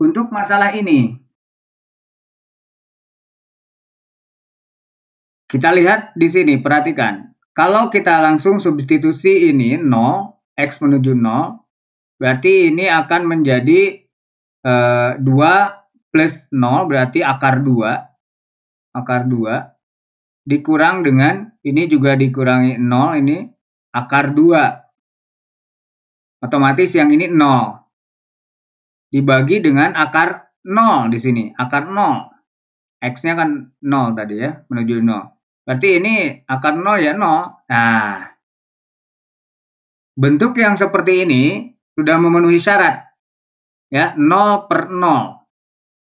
untuk masalah ini. Kita lihat di sini, perhatikan. Kalau kita langsung substitusi ini 0, X menuju 0, berarti ini akan menjadi e, eh, 2 plus 0, berarti akar 2. Akar 2 dikurang dengan, ini juga dikurangi 0, ini akar 2. Otomatis yang ini 0 dibagi dengan akar 0 di sini, akar 0. X-nya kan 0 tadi ya, menuju 0. Berarti ini akar 0 ya 0. Nah, bentuk yang seperti ini sudah memenuhi syarat. Ya, 0 per 0.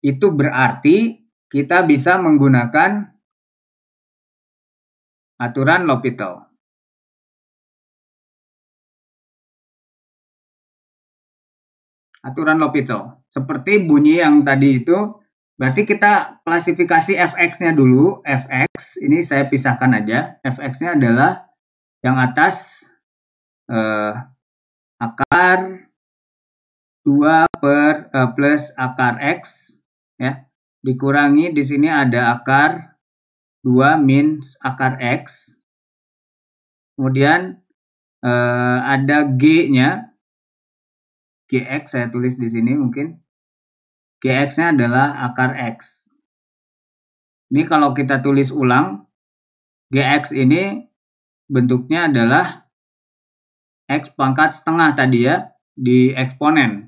Itu berarti kita bisa menggunakan aturan L'Hopital. aturan L'Hopital. Seperti bunyi yang tadi itu, berarti kita klasifikasi fx-nya dulu. fx ini saya pisahkan aja. fx-nya adalah yang atas eh, akar 2 per eh, plus akar x ya dikurangi di sini ada akar 2 min akar x kemudian eh, ada g-nya GX saya tulis di sini mungkin. GX-nya adalah akar X. Ini kalau kita tulis ulang, GX ini bentuknya adalah X pangkat setengah tadi ya, di eksponen.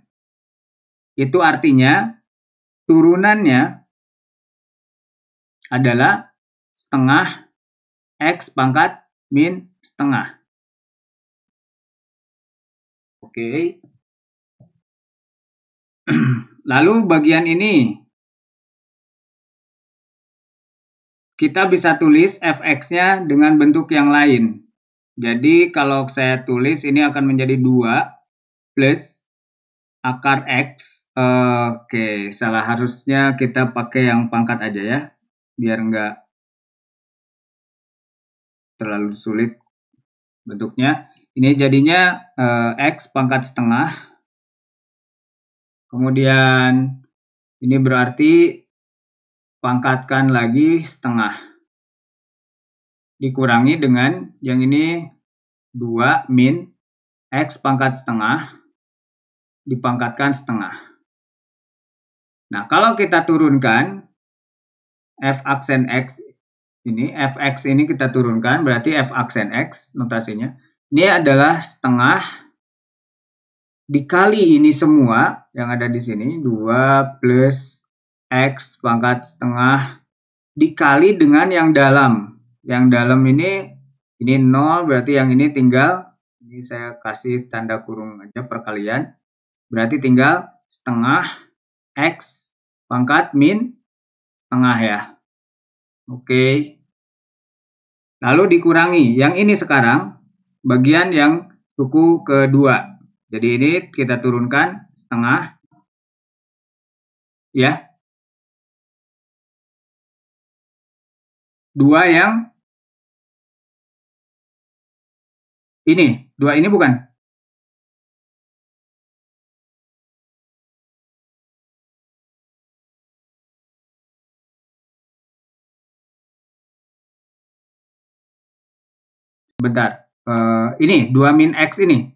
Itu artinya turunannya adalah setengah X pangkat min setengah. Oke, Lalu bagian ini kita bisa tulis fx-nya dengan bentuk yang lain. Jadi kalau saya tulis ini akan menjadi 2 plus akar x. Oke, salah harusnya kita pakai yang pangkat aja ya, biar nggak terlalu sulit bentuknya. Ini jadinya uh, x pangkat setengah Kemudian ini berarti pangkatkan lagi setengah. Dikurangi dengan yang ini 2 min X pangkat setengah dipangkatkan setengah. Nah, kalau kita turunkan F aksen X ini, Fx ini kita turunkan, berarti F aksen X notasinya. Ini adalah setengah dikali ini semua yang ada di sini 2 plus X pangkat setengah dikali dengan yang dalam yang dalam ini ini 0 berarti yang ini tinggal ini saya kasih tanda kurung aja perkalian berarti tinggal setengah X pangkat min setengah ya oke lalu dikurangi yang ini sekarang bagian yang suku kedua jadi ini kita turunkan setengah. Ya. Dua yang ini. Dua ini bukan? Bentar. Uh, ini, dua min X ini.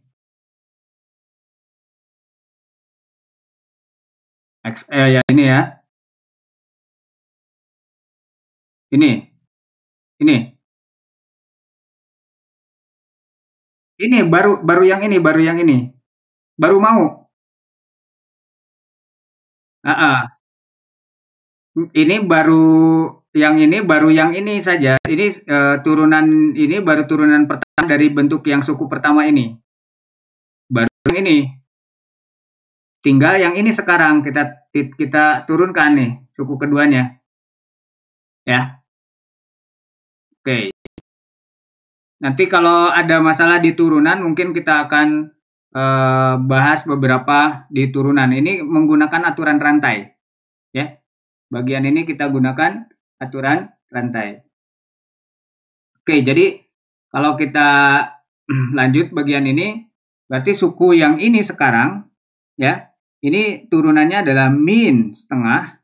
XL eh, ya ini ya. Ini. Ini. Ini baru baru yang ini, baru yang ini. Baru mau. ah Ini baru yang ini baru yang ini saja. Ini e, turunan ini baru turunan pertama dari bentuk yang suku pertama ini. Baru yang ini. Tinggal yang ini sekarang kita kita turunkan nih suku keduanya. Ya. Oke. Nanti kalau ada masalah di turunan mungkin kita akan eh, bahas beberapa di turunan. Ini menggunakan aturan rantai. Ya. Bagian ini kita gunakan aturan rantai. Oke, jadi kalau kita lanjut bagian ini berarti suku yang ini sekarang ya ini turunannya adalah min setengah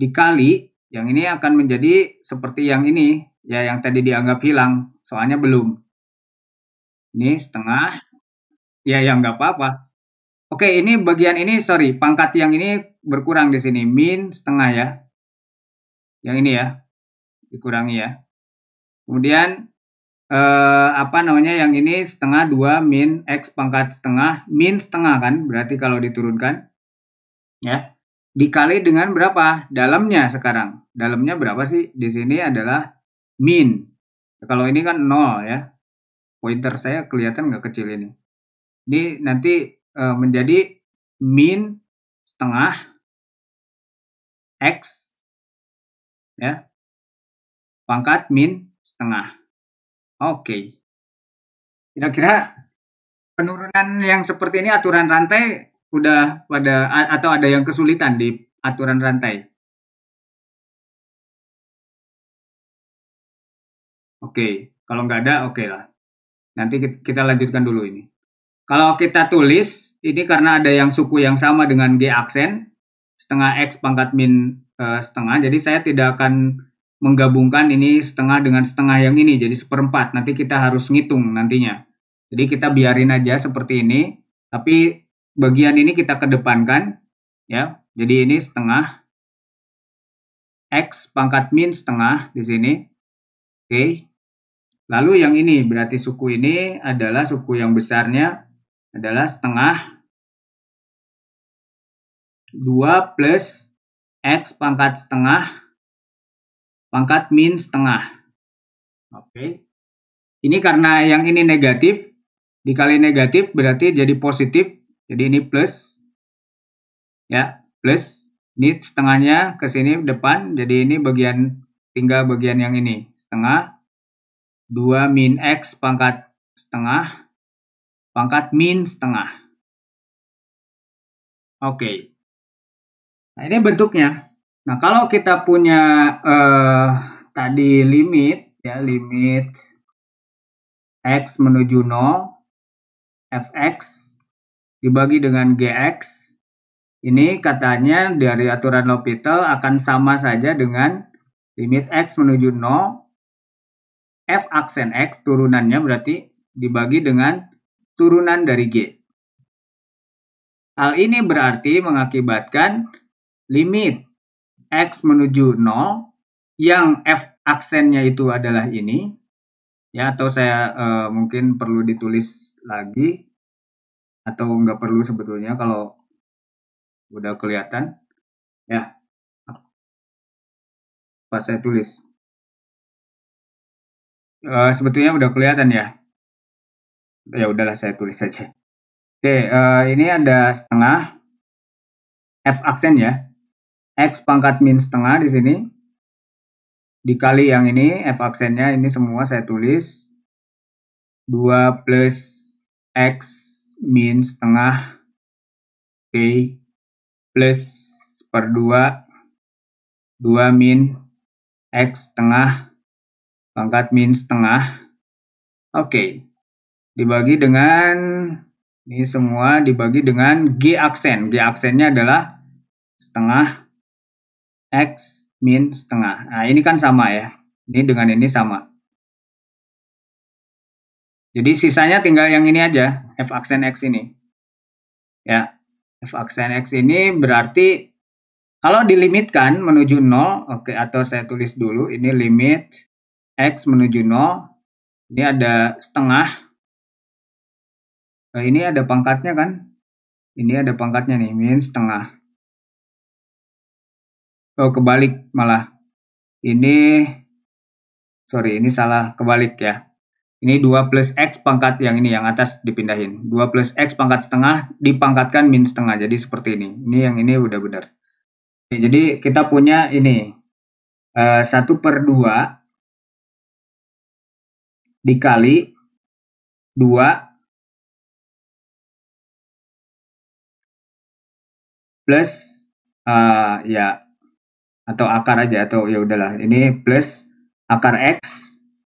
dikali yang ini akan menjadi seperti yang ini ya yang tadi dianggap hilang soalnya belum. Ini setengah ya yang nggak apa-apa. Oke ini bagian ini sorry pangkat yang ini berkurang di sini min setengah ya. Yang ini ya dikurangi ya. Kemudian eh, apa namanya yang ini setengah 2 min X pangkat setengah min setengah kan berarti kalau diturunkan ya dikali dengan berapa dalamnya sekarang dalamnya berapa sih di sini adalah min kalau ini kan nol ya pointer saya kelihatan nggak kecil ini ini nanti eh, menjadi min setengah X ya pangkat min setengah Oke. Kira-kira penurunan yang seperti ini aturan rantai udah pada atau ada yang kesulitan di aturan rantai? Oke, kalau nggak ada oke okay lah. Nanti kita lanjutkan dulu ini. Kalau kita tulis, ini karena ada yang suku yang sama dengan G aksen, setengah X pangkat min uh, setengah, jadi saya tidak akan menggabungkan ini setengah dengan setengah yang ini jadi seperempat nanti kita harus ngitung nantinya jadi kita biarin aja seperti ini tapi bagian ini kita kedepankan ya jadi ini setengah x pangkat min setengah di sini oke okay. lalu yang ini berarti suku ini adalah suku yang besarnya adalah setengah 2 plus x pangkat setengah pangkat min setengah. Oke. Okay. Ini karena yang ini negatif, dikali negatif berarti jadi positif. Jadi ini plus. Ya, plus. Ini setengahnya ke sini depan, jadi ini bagian tinggal bagian yang ini. Setengah. 2 min X pangkat setengah. Pangkat min setengah. Oke. Okay. Nah, ini bentuknya. Nah, kalau kita punya eh, tadi limit ya, limit x menuju 0 fx dibagi dengan gx ini katanya dari aturan L'Hopital akan sama saja dengan limit x menuju 0 f aksen x turunannya berarti dibagi dengan turunan dari g. Hal ini berarti mengakibatkan limit X menuju 0 yang F aksennya itu adalah ini ya atau saya e, mungkin perlu ditulis lagi atau nggak perlu sebetulnya kalau udah kelihatan ya pas saya tulis e, sebetulnya udah kelihatan ya ya udahlah saya tulis saja oke e, ini ada setengah f aksen ya X pangkat min setengah di sini. Dikali yang ini, F aksennya ini semua saya tulis. 2 plus X min setengah P plus per 2. 2 min X setengah pangkat min setengah. Oke. Okay. Dibagi dengan, ini semua dibagi dengan G aksen. G aksennya adalah setengah X min setengah. Nah, ini kan sama ya. Ini dengan ini sama. Jadi sisanya tinggal yang ini aja, f aksen x ini. Ya, f aksen x ini berarti kalau dilimitkan menuju 0, oke okay, atau saya tulis dulu ini limit x menuju 0. Ini ada setengah. Nah, ini ada pangkatnya kan? Ini ada pangkatnya nih, min setengah. Oh kebalik malah. Ini sorry ini salah kebalik ya. Ini 2 plus X pangkat yang ini yang atas dipindahin. 2 plus X pangkat setengah dipangkatkan min setengah. Jadi seperti ini. Ini yang ini udah benar. Jadi kita punya ini. Uh, eh, 1 per 2 dikali 2 plus uh, ya atau akar aja atau ya udahlah ini plus akar x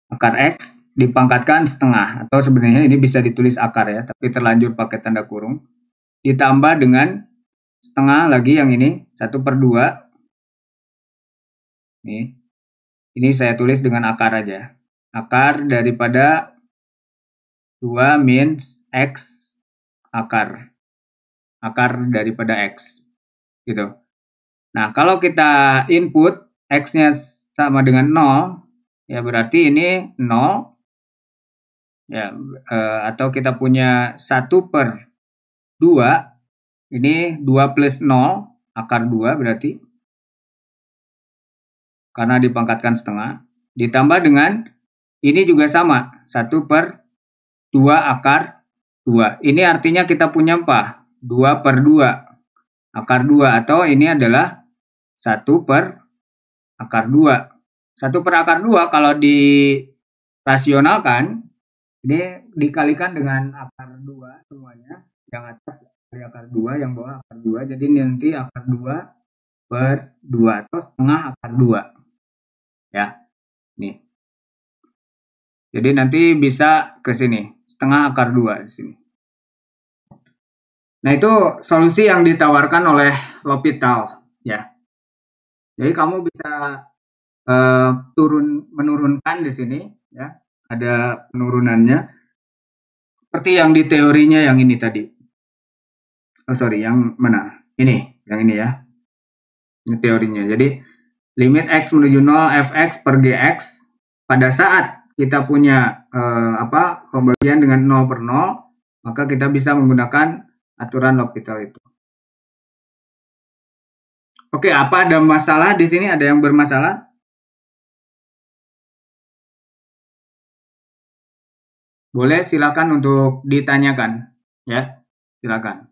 akar x dipangkatkan setengah atau sebenarnya ini bisa ditulis akar ya tapi terlanjur pakai tanda kurung ditambah dengan setengah lagi yang ini satu per dua nih ini saya tulis dengan akar aja akar daripada 2 min x akar akar daripada x gitu Nah, kalau kita input X-nya sama dengan 0, ya berarti ini 0. Ya, e, atau kita punya 1 per 2. Ini 2 plus 0, akar 2 berarti. Karena dipangkatkan setengah. Ditambah dengan, ini juga sama, 1 per 2 akar 2. Ini artinya kita punya apa? 2 per 2, akar 2. Atau ini adalah 1 per akar 2. 1 per akar 2 kalau dirasionalkan, ini dikalikan dengan akar 2 semuanya. Yang atas dari akar 2, yang bawah akar 2. Jadi nanti akar 2 per 2 atau setengah akar 2. Ya, nih. Jadi nanti bisa ke sini, setengah akar 2 di sini. Nah, itu solusi yang ditawarkan oleh L'Hopital, ya. Jadi kamu bisa uh, turun menurunkan di sini ya. Ada penurunannya. Seperti yang di teorinya yang ini tadi. Oh sorry, yang mana? Ini, yang ini ya. Ini teorinya. Jadi limit x menuju 0 fx per gx pada saat kita punya eh, apa pembagian dengan 0 per 0 maka kita bisa menggunakan aturan L'Hopital itu. Oke, apa ada masalah di sini? Ada yang bermasalah? Boleh silakan untuk ditanyakan, ya. Silakan.